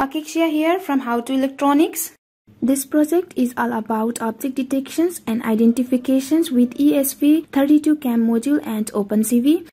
Akikshya here from How to Electronics. This project is all about object detections and identifications with ESP32CAM module and OpenCV.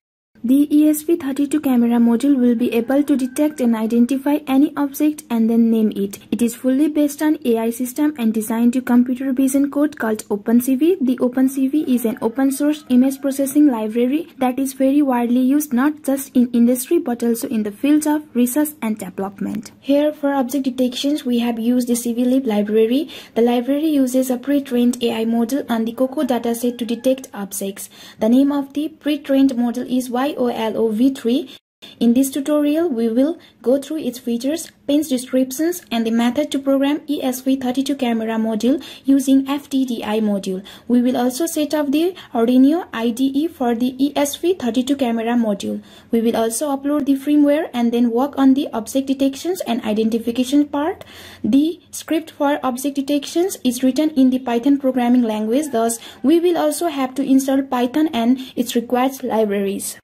The ESP32 camera module will be able to detect and identify any object and then name it. It is fully based on AI system and designed to computer vision code called OpenCV. The OpenCV is an open source image processing library that is very widely used not just in industry but also in the fields of research and development. Here for object detections we have used the CVLib library. The library uses a pre-trained AI model on the COCO dataset to detect objects. The name of the pre-trained model is Y IOLOV3. In this tutorial, we will go through its features, pins descriptions, and the method to program ESV32 camera module using FTDI module. We will also set up the Arduino IDE for the ESV32 camera module. We will also upload the firmware and then work on the object detections and identification part. The script for object detections is written in the Python programming language, thus we will also have to install Python and its required libraries.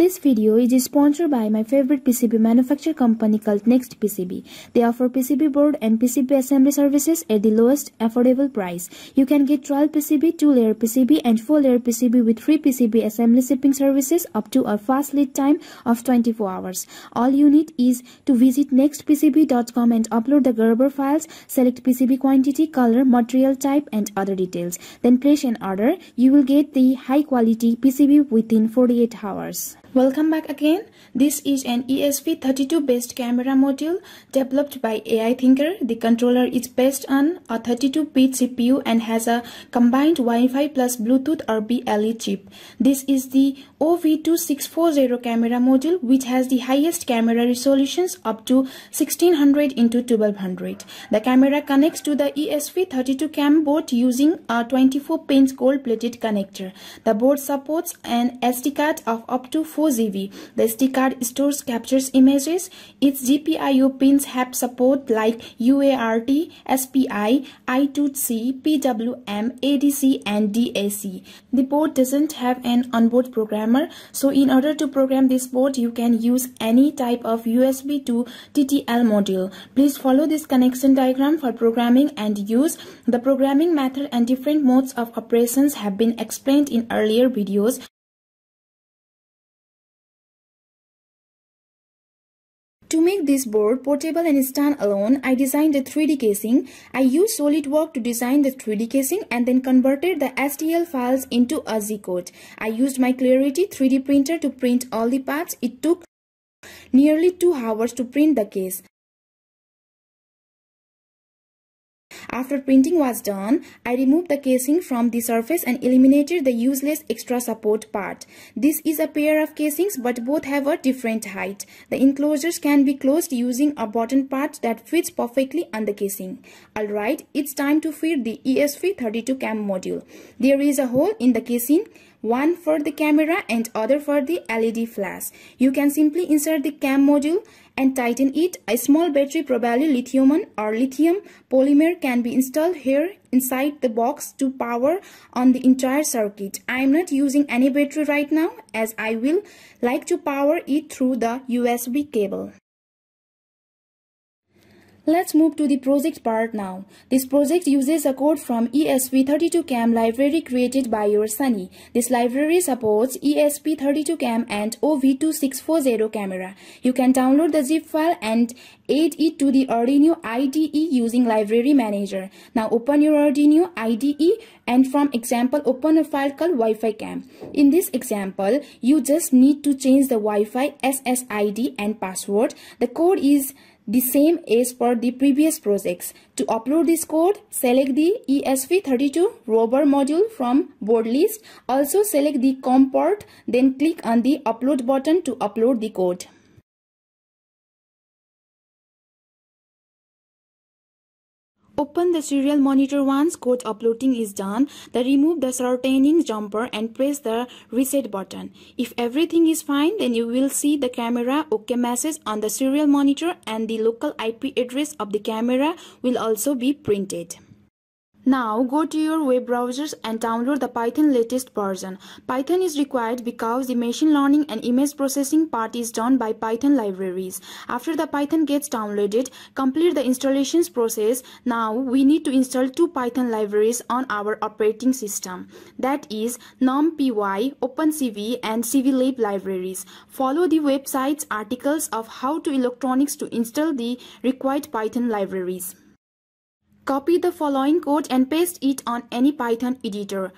This video is sponsored by my favorite PCB manufacturer company called Next PCB. They offer PCB board and PCB assembly services at the lowest affordable price. You can get trial PCB, 2-layer PCB and 4-layer PCB with free PCB assembly shipping services up to a fast lead time of 24 hours. All you need is to visit nextpcb.com and upload the Gerber files, select PCB quantity, color, material type and other details. Then place an order. You will get the high quality PCB within 48 hours. Welcome back again. This is an ESP32 based camera module developed by AI Thinker. The controller is based on a 32-bit CPU and has a combined Wi-Fi plus Bluetooth or BLE chip. This is the OV2640 camera module which has the highest camera resolutions up to 1600 into 1200. The camera connects to the ESP32 cam board using a 24-pin gold-plated connector. The board supports an SD card of up to 4 4GB. The SD card stores captures images. Its GPIO pins have support like UART, SPI, I2C, PWM, ADC and DAC. The board doesn't have an onboard programmer. So in order to program this board, you can use any type of USB to TTL module. Please follow this connection diagram for programming and use. The programming method and different modes of operations have been explained in earlier videos. To make this board portable and stand-alone, I designed the 3D casing. I used SolidWorks to design the 3D casing and then converted the STL files into a Z code. I used my Clarity 3D printer to print all the parts. It took nearly 2 hours to print the case. After printing was done, I removed the casing from the surface and eliminated the useless extra support part. This is a pair of casings but both have a different height. The enclosures can be closed using a button part that fits perfectly on the casing. Alright, it's time to fit the ESV32 cam module. There is a hole in the casing one for the camera and other for the LED flash. You can simply insert the cam module and tighten it. A small battery, probably lithium or lithium polymer can be installed here inside the box to power on the entire circuit. I am not using any battery right now as I will like to power it through the USB cable. Let's move to the project part now. This project uses a code from ESP32CAM library created by your Sunny. This library supports ESP32CAM and OV2640 camera. You can download the zip file and add it to the Arduino IDE using library manager. Now open your Arduino IDE and from example open a file called Wi-Fi cam. In this example, you just need to change the Wi-Fi SSID and password. The code is the same as for the previous projects. To upload this code, select the ESP32 rover module from board list. Also select the COM port, then click on the upload button to upload the code. Open the serial monitor once code uploading is done, then remove the shortening jumper and press the reset button. If everything is fine, then you will see the camera OK message on the serial monitor and the local IP address of the camera will also be printed. Now go to your web browsers and download the Python latest version. Python is required because the machine learning and image processing part is done by Python libraries. After the Python gets downloaded, complete the installations process. Now we need to install two Python libraries on our operating system. That is NumPy, OpenCV and cvlib libraries. Follow the website's articles of how to electronics to install the required Python libraries. Copy the following code and paste it on any Python editor.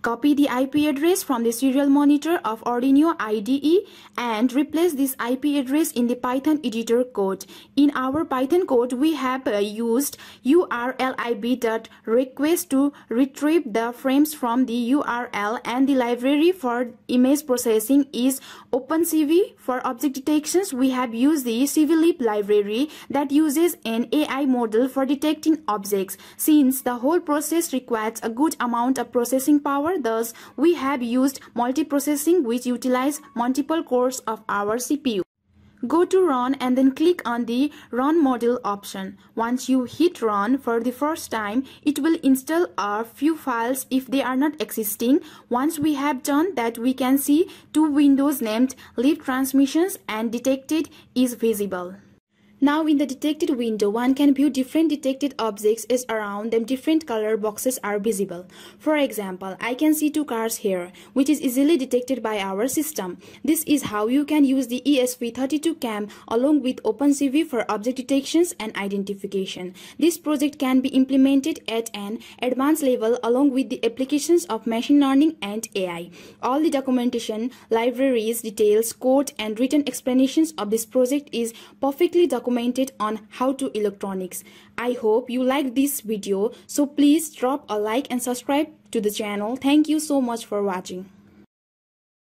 Copy the IP address from the serial monitor of Arduino IDE and replace this IP address in the Python editor code. In our Python code, we have uh, used urlib.request to retrieve the frames from the URL and the library for image processing is OpenCV. For object detections, we have used the CVLib library that uses an AI model for detecting objects. Since the whole process requires a good amount of processing power, power. Thus, we have used multiprocessing which utilize multiple cores of our CPU. Go to run and then click on the run module option. Once you hit run for the first time, it will install a few files if they are not existing. Once we have done that, we can see two windows named live transmissions and detected is visible. Now in the detected window, one can view different detected objects as around them different color boxes are visible. For example, I can see two cars here, which is easily detected by our system. This is how you can use the ESP32 CAM along with OpenCV for object detections and identification. This project can be implemented at an advanced level along with the applications of machine learning and AI. All the documentation, libraries, details, code and written explanations of this project is perfectly documented commented on how to electronics. I hope you like this video so please drop a like and subscribe to the channel. Thank you so much for watching.